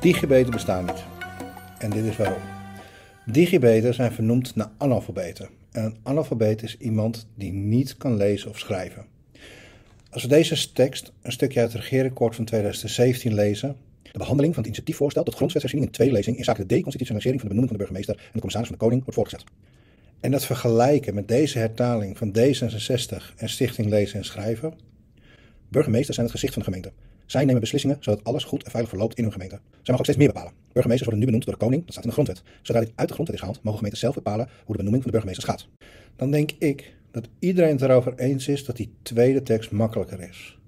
Digibeten bestaan niet. En dit is waarom. Digibeten zijn vernoemd naar analfabeten. En een analfabeet is iemand die niet kan lezen of schrijven. Als we deze tekst, een stukje uit het regeerakkoord van 2017, lezen. De behandeling van het initiatiefvoorstel tot grondwetsherziening in tweede lezing in zaken de deconstitutionalisering van de benoeming van de burgemeester en de commissaris van de koning wordt voortgezet. En dat vergelijken met deze hertaling van D66 en Stichting Lezen en Schrijven. Burgemeesters zijn het gezicht van de gemeente. Zij nemen beslissingen zodat alles goed en veilig verloopt in hun gemeente. Zij mag ook steeds meer bepalen. Burgemeesters worden nu benoemd door de koning, dat staat in de grondwet. Zodra dit uit de grondwet is gehaald, mogen gemeenten zelf bepalen hoe de benoeming van de burgemeesters gaat. Dan denk ik dat iedereen het erover eens is dat die tweede tekst makkelijker is.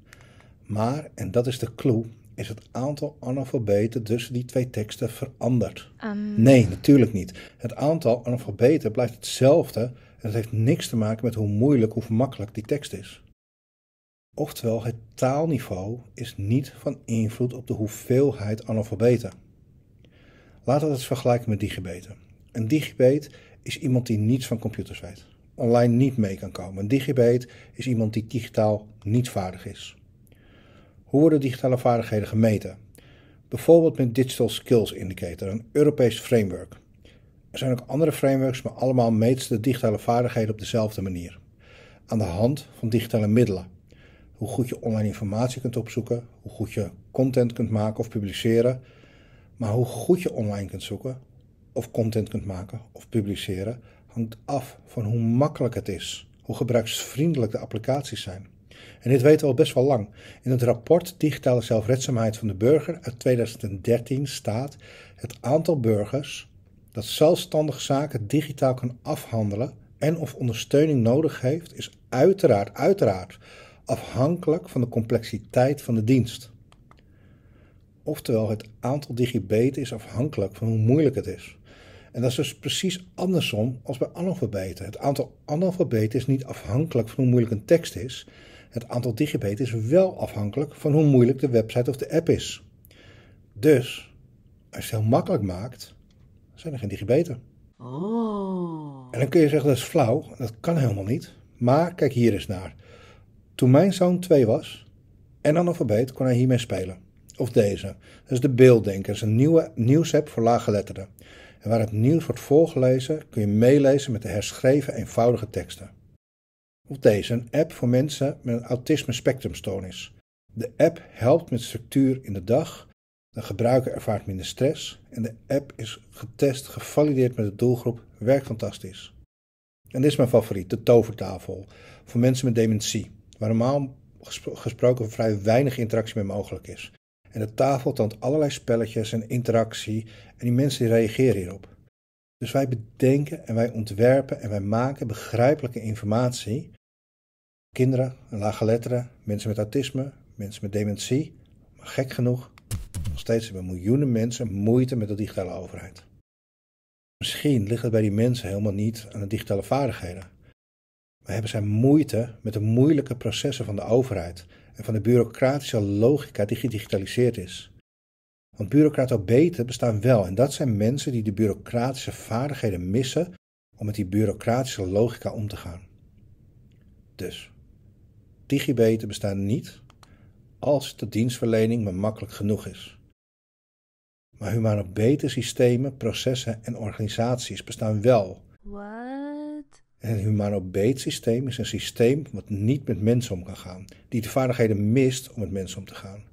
Maar, en dat is de clue, is het aantal analfabeten tussen die twee teksten veranderd. Ehm. Nee, natuurlijk niet. Het aantal analfabeten blijft hetzelfde en dat heeft niks te maken met hoe moeilijk of makkelijk die tekst is. Oftewel, het taalniveau is niet van invloed op de hoeveelheid analfabeten. Laten we het vergelijken met digibeten. Een digibet is iemand die niets van computers weet, online niet mee kan komen. Een digibet is iemand die digitaal niet vaardig is. Hoe worden digitale vaardigheden gemeten? Bijvoorbeeld met Digital Skills Indicator, een Europees framework. Er zijn ook andere frameworks, maar allemaal meten de digitale vaardigheden op dezelfde manier. Aan de hand van digitale middelen hoe goed je online informatie kunt opzoeken, hoe goed je content kunt maken of publiceren. Maar hoe goed je online kunt zoeken of content kunt maken of publiceren hangt af van hoe makkelijk het is, hoe gebruiksvriendelijk de applicaties zijn. En dit weten we al best wel lang. In het rapport Digitale Zelfredzaamheid van de Burger uit 2013 staat het aantal burgers dat zelfstandig zaken digitaal kan afhandelen en of ondersteuning nodig heeft, is uiteraard, uiteraard afhankelijk van de complexiteit van de dienst. Oftewel, het aantal digibeten is afhankelijk van hoe moeilijk het is. En dat is dus precies andersom als bij analfabeten. Het aantal analfabeten is niet afhankelijk van hoe moeilijk een tekst is. Het aantal digibeten is wel afhankelijk van hoe moeilijk de website of de app is. Dus, als je het heel makkelijk maakt, zijn er geen digibeten. Oh. En dan kun je zeggen dat is flauw, dat kan helemaal niet. Maar kijk hier eens naar. Toen mijn zoon twee was en analfabeet, kon hij hiermee spelen. Of deze. Dat is de Beelddenker. is een nieuwe nieuwsapp voor laaggeletterden. En waar het nieuws wordt voorgelezen, kun je meelezen met de herschreven eenvoudige teksten. Of deze, een app voor mensen met een autisme spectrumstoornis. De app helpt met structuur in de dag, de gebruiker ervaart minder stress en de app is getest, gevalideerd met de doelgroep, werkt fantastisch. En dit is mijn favoriet, de tovertafel, voor mensen met dementie waar normaal gesproken vrij weinig interactie mee mogelijk is. En de tafel toont allerlei spelletjes en interactie en die mensen die reageren hierop. Dus wij bedenken en wij ontwerpen en wij maken begrijpelijke informatie. Kinderen, lage letteren, mensen met autisme, mensen met dementie. Maar gek genoeg, nog steeds hebben miljoenen mensen moeite met de digitale overheid. Misschien ligt het bij die mensen helemaal niet aan de digitale vaardigheden. We hebben zijn moeite met de moeilijke processen van de overheid en van de bureaucratische logica die gedigitaliseerd is. Want bureaucratobeten bestaan wel en dat zijn mensen die de bureaucratische vaardigheden missen om met die bureaucratische logica om te gaan. Dus, digibeten bestaan niet als de dienstverlening maar makkelijk genoeg is. Maar humanobeten systemen, processen en organisaties bestaan wel. Een humanobeet systeem is een systeem wat niet met mensen om kan gaan, die de vaardigheden mist om met mensen om te gaan.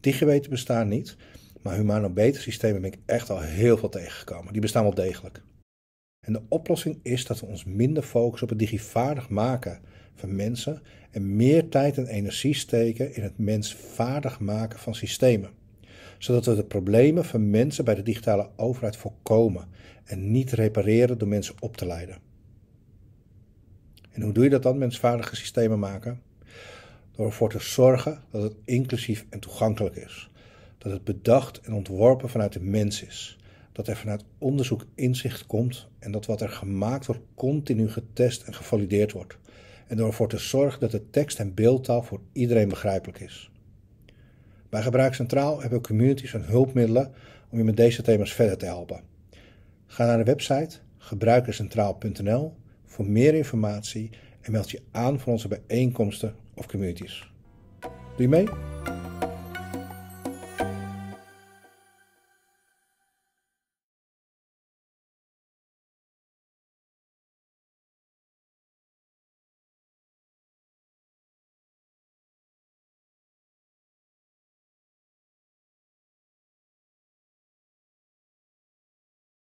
Digiweten bestaan niet, maar humanobeet systemen ben ik echt al heel veel tegengekomen. Die bestaan wel degelijk. En de oplossing is dat we ons minder focussen op het digivaardig maken van mensen en meer tijd en energie steken in het mensvaardig maken van systemen. Zodat we de problemen van mensen bij de digitale overheid voorkomen en niet repareren door mensen op te leiden. En hoe doe je dat dan? Mensvaardige systemen maken. Door ervoor te zorgen dat het inclusief en toegankelijk is. Dat het bedacht en ontworpen vanuit de mens is. Dat er vanuit onderzoek inzicht komt en dat wat er gemaakt wordt continu getest en gevalideerd wordt. En door ervoor te zorgen dat de tekst en beeldtaal voor iedereen begrijpelijk is. Bij Gebruik Centraal hebben communities en hulpmiddelen om je met deze thema's verder te helpen. Ga naar de website gebruikercentraal.nl. Voor meer informatie en meld je aan voor onze bijeenkomsten of communities. Doe je mee?